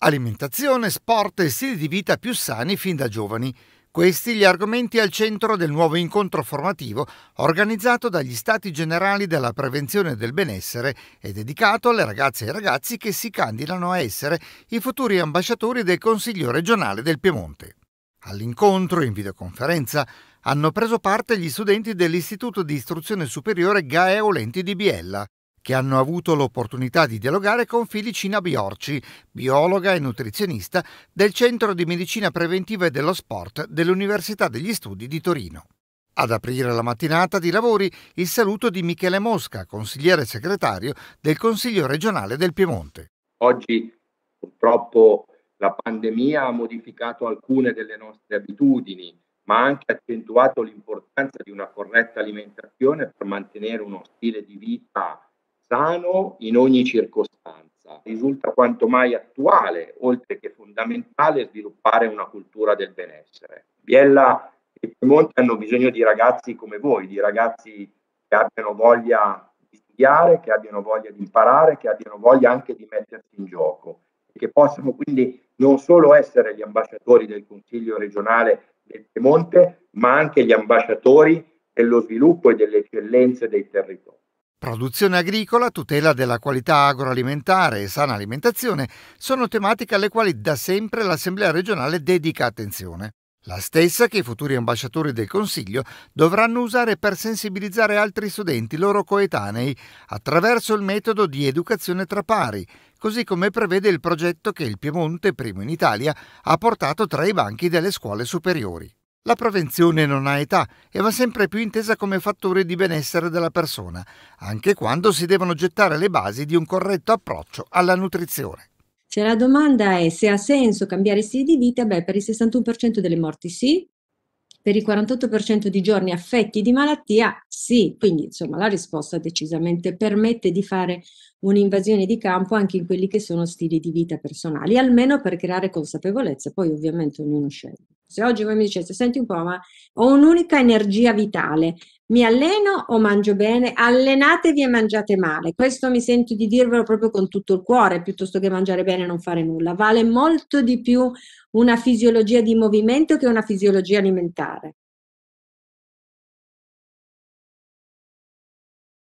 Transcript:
Alimentazione, sport e stili di vita più sani fin da giovani. Questi gli argomenti al centro del nuovo incontro formativo organizzato dagli Stati Generali della Prevenzione del Benessere e dedicato alle ragazze e ragazzi che si candidano a essere i futuri ambasciatori del Consiglio regionale del Piemonte. All'incontro, in videoconferenza, hanno preso parte gli studenti dell'Istituto di Istruzione Superiore Gaeo Lenti di Biella, che hanno avuto l'opportunità di dialogare con Filicina Biorci, biologa e nutrizionista del Centro di Medicina Preventiva e dello Sport dell'Università degli Studi di Torino. Ad aprire la mattinata di lavori il saluto di Michele Mosca, consigliere segretario del Consiglio regionale del Piemonte. Oggi purtroppo la pandemia ha modificato alcune delle nostre abitudini, ma ha anche accentuato l'importanza di una corretta alimentazione per mantenere uno stile di vita sano in ogni circostanza. Risulta quanto mai attuale, oltre che fondamentale, sviluppare una cultura del benessere. Biella e Piemonte hanno bisogno di ragazzi come voi, di ragazzi che abbiano voglia di studiare, che abbiano voglia di imparare, che abbiano voglia anche di mettersi in gioco e che possano quindi non solo essere gli ambasciatori del Consiglio regionale del Piemonte, ma anche gli ambasciatori dello sviluppo e delle eccellenze dei territori. Produzione agricola, tutela della qualità agroalimentare e sana alimentazione sono tematiche alle quali da sempre l'Assemblea regionale dedica attenzione. La stessa che i futuri ambasciatori del Consiglio dovranno usare per sensibilizzare altri studenti loro coetanei attraverso il metodo di educazione tra pari, così come prevede il progetto che il Piemonte, primo in Italia, ha portato tra i banchi delle scuole superiori. La prevenzione non ha età e va sempre più intesa come fattore di benessere della persona, anche quando si devono gettare le basi di un corretto approccio alla nutrizione. Se cioè, la domanda è se ha senso cambiare stile di vita, beh, per il 61% delle morti sì, per il 48% di giorni affetti di malattia sì, quindi insomma la risposta decisamente permette di fare un'invasione di campo anche in quelli che sono stili di vita personali, almeno per creare consapevolezza, poi ovviamente ognuno sceglie. Se oggi voi mi diceste, senti un po', ma ho un'unica energia vitale, mi alleno o mangio bene? Allenatevi e mangiate male. Questo mi sento di dirvelo proprio con tutto il cuore, piuttosto che mangiare bene e non fare nulla. Vale molto di più una fisiologia di movimento che una fisiologia alimentare.